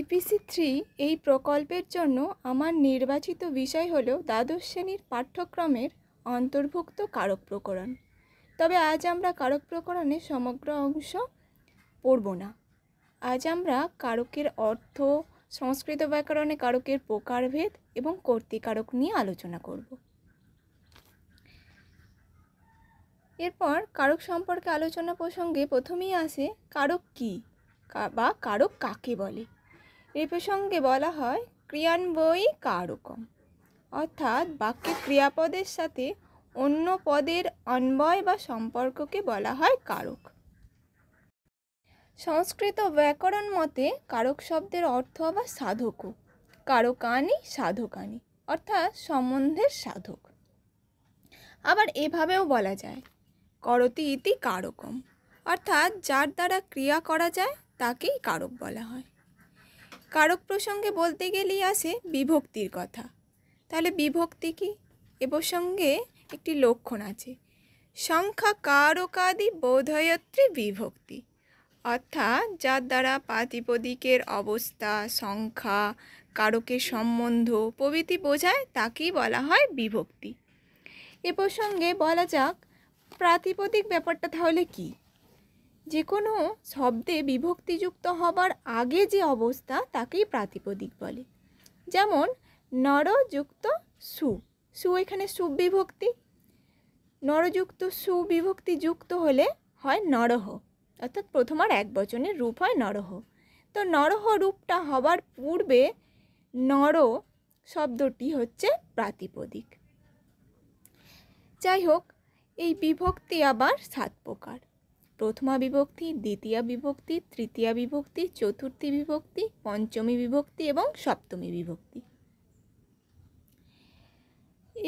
EPC e three এই প্রকল্পের জন্য আমার নির্বাচিত বিষয় হল দ্বাদশ শ্রেণীর পাঠ্যক্রমের অন্তর্ভুক্ত কারক প্রকরণ তবে আজ আমরা কারক প্রকরণের সমগ্র অংশ পড়ব না আজ আমরা কারকের অর্থ সংস্কৃত ব্যাকরণে কারকের প্রকারভেদ এবং কর্তিকারক নিয়ে আলোচনা করব এরপর কারক সম্পর্কে আলোচনা প্রসঙ্গে প্রথমেই আসে কারক কী বা কারক কাকে বলে এই প্রসঙ্গে বলা হয় ক্রিয়ান্বয়ী কারকম অর্থাৎ বাক্যে ক্রিয়াপদের সাথে অন্য পদের অন্বয় বা সম্পর্ককে বলা হয় কারক সংস্কৃত ব্যাকরণ মতে কারক শব্দের অর্থ আবার সাধকও কারকানি সাধকানি অর্থাৎ সম্বন্ধের সাধক আবার এভাবেও বলা যায় করতি ইতি কারকম অর্থাৎ যার দ্বারা ক্রিয়া করা যায় তাকেই কারক বলা হয় কারক প্রসঙ্গে বলতে গেলেই আসে বিভক্তির কথা তাহলে বিভক্তি কি এ সঙ্গে একটি লক্ষণ আছে সংখ্যা কারকাদি বোধয়ত্রী বিভক্তি অর্থাৎ যার দ্বারা পাতিপদিকের অবস্থা সংখ্যা কারকের সম্বন্ধ প্রভৃতি বোঝায় তাকেই বলা হয় বিভক্তি এ প্রসঙ্গে বলা যাক প্রাতিপদিক ব্যাপারটা তাহলে কী যে কোনো শব্দে বিভক্তিযুক্ত হবার আগে যে অবস্থা তাকেই প্রাতিপদিক বলে যেমন নরযুক্ত সু সু এখানে সুবিভক্তি নরযুক্ত সুবিভক্তি যুক্ত হলে হয় নরহ অর্থাৎ প্রথম আর এক বচনের রূপ হয় নরহ তো নরহ রূপটা হবার পূর্বে নর শব্দটি হচ্ছে প্রাতিপদিক যাই হোক এই বিভক্তি আবার সাত প্রকার প্রথমা বিভক্তি দ্বিতীয়া বিভক্তি তৃতীয়া বিভক্তি চতুর্থী বিভক্তি পঞ্চমী বিভক্তি এবং সপ্তমী বিভক্তি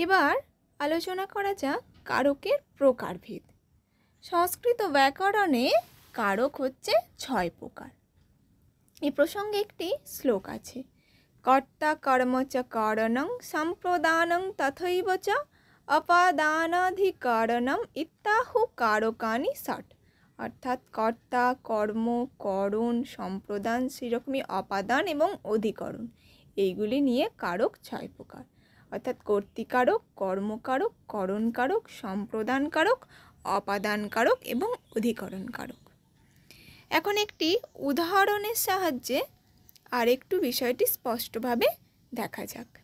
এবার আলোচনা করা যাক কারকের প্রকারভেদ সংস্কৃত ব্যাকরণে কারক হচ্ছে ছয় প্রকার এ প্রসঙ্গে একটি শ্লোক আছে কর্তা কর্ম চ করণং সম্প্রদানং তথৈব চ অপাদানাধিকরণম ইত্যাহু কারকানি ষট অর্থাৎ কর্তা কর্ম করণ সম্প্রদান সেরকমই অপাদান এবং অধিকরণ এইগুলি নিয়ে কারক ছয় প্রকার অর্থাৎ কর্তিকারক কর্মকারক করণকারক সম্প্রদানকারক অপাদানকারক এবং অধিকরণকারক এখন একটি উদাহরণের সাহায্যে আরেকটু বিষয়টি স্পষ্টভাবে দেখা যাক